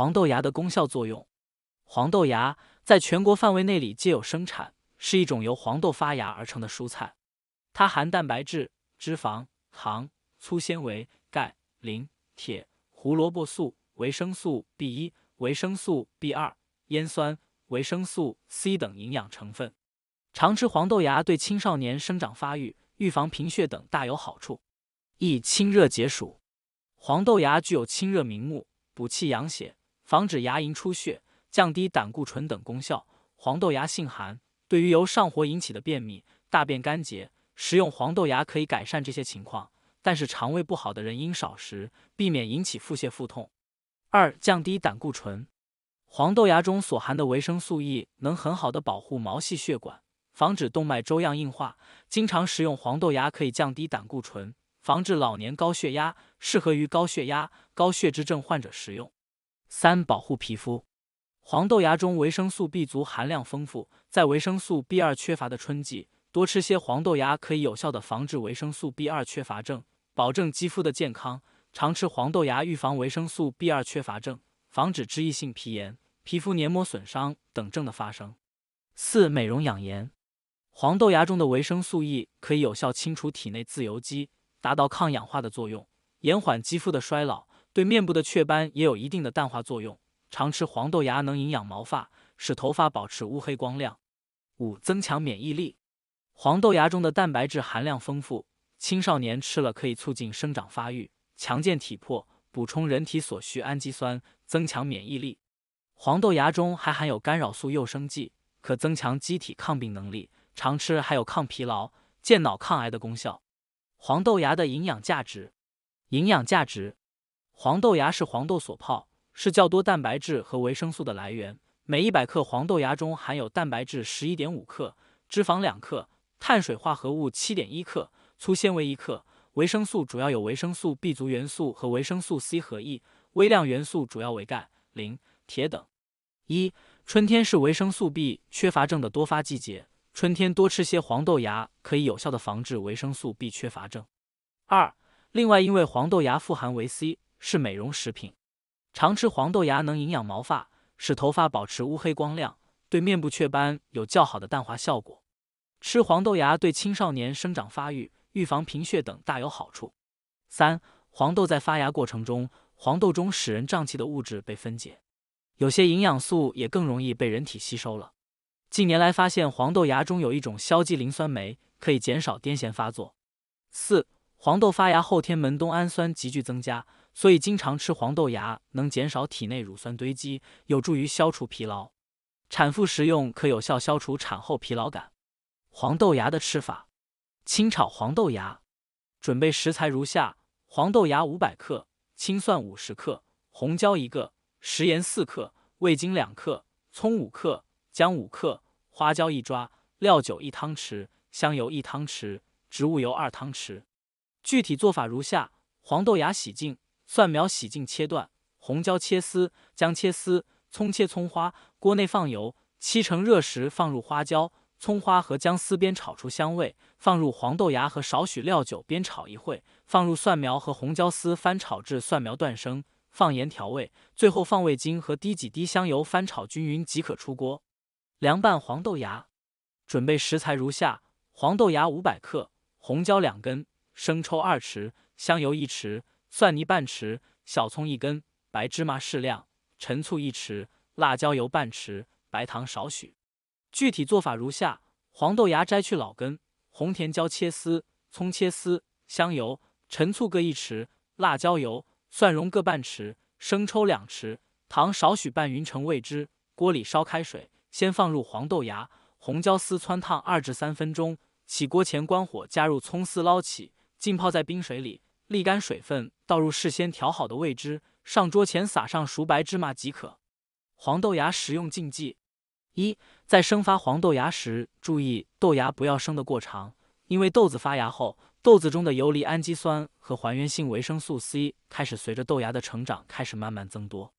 黄豆芽的功效作用，黄豆芽在全国范围内里皆有生产，是一种由黄豆发芽而成的蔬菜。它含蛋白质、脂肪、糖、粗纤维、钙、磷、铁、胡萝卜素、维生素 B 一、维生素 B 二、烟酸、维生素 C 等营养成分。常吃黄豆芽对青少年生长发育、预防贫血等大有好处。一清热解暑，黄豆芽具有清热明目、补气养血。防止牙龈出血、降低胆固醇等功效。黄豆芽性寒，对于由上火引起的便秘、大便干结，食用黄豆芽可以改善这些情况。但是肠胃不好的人应少食，避免引起腹泻腹痛。二、降低胆固醇。黄豆芽中所含的维生素 E 能很好的保护毛细血管，防止动脉粥样硬化。经常食用黄豆芽可以降低胆固醇，防治老年高血压，适合于高血压、高血脂症患者食用。三、保护皮肤，黄豆芽中维生素 B 族含量丰富，在维生素 B 二缺乏的春季，多吃些黄豆芽可以有效的防治维生素 B 二缺乏症，保证肌肤的健康。常吃黄豆芽预防维生素 B 二缺乏症，防止脂溢性皮炎、皮肤黏膜损伤等症的发生。四、美容养颜，黄豆芽中的维生素 E 可以有效清除体内自由基，达到抗氧化的作用，延缓肌肤的衰老。对面部的雀斑也有一定的淡化作用。常吃黄豆芽能营养毛发，使头发保持乌黑光亮。五、增强免疫力。黄豆芽中的蛋白质含量丰富，青少年吃了可以促进生长发育，强健体魄，补充人体所需氨基酸，增强免疫力。黄豆芽中还含有干扰素诱生剂，可增强机体抗病能力。常吃还有抗疲劳、健脑、抗癌的功效。黄豆芽的营养价值，营养价值。黄豆芽是黄豆所泡，是较多蛋白质和维生素的来源。每一百克黄豆芽中含有蛋白质十一点五克，脂肪两克，碳水化合物七点一克，粗纤维一克。维生素主要有维生素 B 族元素和维生素 C 和 E，微量元素主要为钙、磷、铁等。一，春天是维生素 B 缺乏症的多发季节，春天多吃些黄豆芽，可以有效的防治维生素 B 缺乏症。二，另外因为黄豆芽富含维 C。是美容食品，常吃黄豆芽能营养毛发，使头发保持乌黑光亮，对面部雀斑有较好的淡化效果。吃黄豆芽对青少年生长发育、预防贫血等大有好处。三、黄豆在发芽过程中，黄豆中使人胀气的物质被分解，有些营养素也更容易被人体吸收了。近年来发现，黄豆芽中有一种硝基磷酸酶，可以减少癫痫发作。四、黄豆发芽后，天门冬氨酸急剧增加。所以经常吃黄豆芽能减少体内乳酸堆积，有助于消除疲劳。产妇食用可有效消除产后疲劳感。黄豆芽的吃法：清炒黄豆芽。准备食材如下：黄豆芽500克，青蒜50克，红椒一个，食盐4克，味精两克，葱五克，姜五克，花椒一抓，料酒一汤匙，香油一汤匙，植物油二汤匙。具体做法如下：黄豆芽洗净。蒜苗洗净切段，红椒切丝。姜切丝葱切葱花。锅内放油，七成热时放入花椒、葱花和姜丝，煸炒出香味。放入黄豆芽和少许料酒，煸炒一会。放入蒜苗和红椒丝，翻炒至蒜苗断生。放盐调味，最后放味精和滴几滴香油，翻炒均匀即可出锅。凉拌黄豆芽，准备食材如下：黄豆芽五百克，红椒两根，生抽二匙，香油一匙。蒜泥半匙，小葱一根，白芝麻适量，陈醋一匙，辣椒油半匙，白糖少许。具体做法如下：黄豆芽摘去老根，红甜椒切丝，葱切丝，香油、陈醋各一匙，辣椒油、蒜蓉各半匙，生抽两匙，糖少许，拌匀成味汁。锅里烧开水，先放入黄豆芽、红椒丝，汆烫二至三分钟，起锅前关火，加入葱丝，捞起，浸泡在冰水里。沥干水分，倒入事先调好的味汁，上桌前撒上熟白芝麻即可。黄豆芽食用禁忌：一，在生发黄豆芽时，注意豆芽不要生的过长，因为豆子发芽后，豆子中的游离氨基酸和还原性维生素 C 开始随着豆芽的成长开始慢慢增多。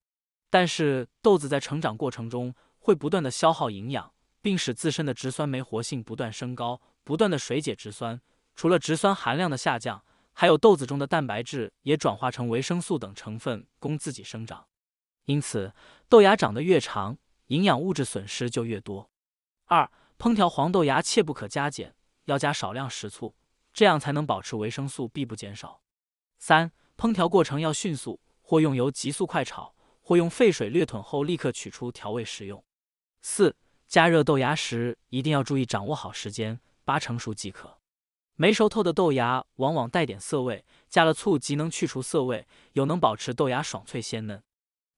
但是豆子在成长过程中会不断的消耗营养，并使自身的植酸酶活性不断升高，不断的水解植酸，除了植酸含量的下降。还有豆子中的蛋白质也转化成维生素等成分供自己生长，因此豆芽长得越长，营养物质损失就越多。二、烹调黄豆芽切不可加减，要加少量食醋，这样才能保持维生素 B 不减少。三、烹调过程要迅速，或用油急速快炒，或用沸水略炖后立刻取出调味食用。四、加热豆芽时一定要注意掌握好时间，八成熟即可。没熟透的豆芽往往带点涩味，加了醋即能去除涩味，又能保持豆芽爽脆鲜嫩。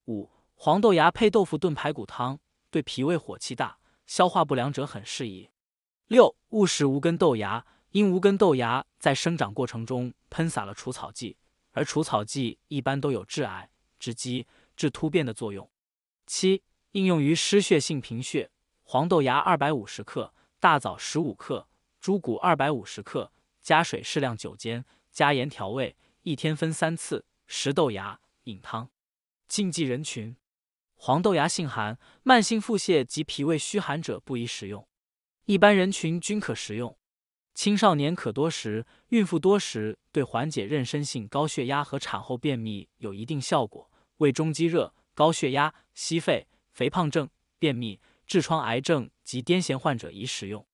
五、黄豆芽配豆腐炖排骨汤，对脾胃火气大、消化不良者很适宜。六、勿食无根豆芽，因无根豆芽在生长过程中喷洒了除草剂，而除草剂一般都有致癌、致畸、致突变的作用。七、应用于失血性贫血，黄豆芽二百五十克，大枣十五克。猪骨二百五十克，加水适量，酒煎，加盐调味，一天分三次食豆芽饮汤。禁忌人群：黄豆芽性寒，慢性腹泻及脾胃虚寒者不宜食用。一般人群均可食用，青少年可多食，孕妇多食对缓解妊娠性高血压和产后便秘有一定效果。胃中积热、高血压、息肺、肥胖症、便秘、痔疮、癌症及癫痫患者宜食用。